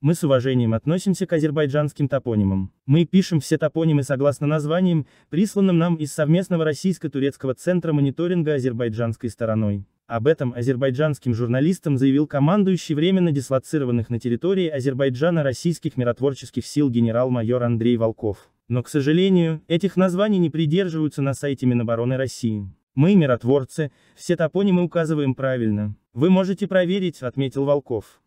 Мы с уважением относимся к азербайджанским топонимам. Мы пишем все топонимы согласно названиям, присланным нам из совместного российско-турецкого центра мониторинга азербайджанской стороной. Об этом азербайджанским журналистам заявил командующий временно дислоцированных на территории Азербайджана российских миротворческих сил генерал-майор Андрей Волков. Но, к сожалению, этих названий не придерживаются на сайте Минобороны России. Мы, миротворцы, все топонимы указываем правильно. Вы можете проверить, отметил Волков.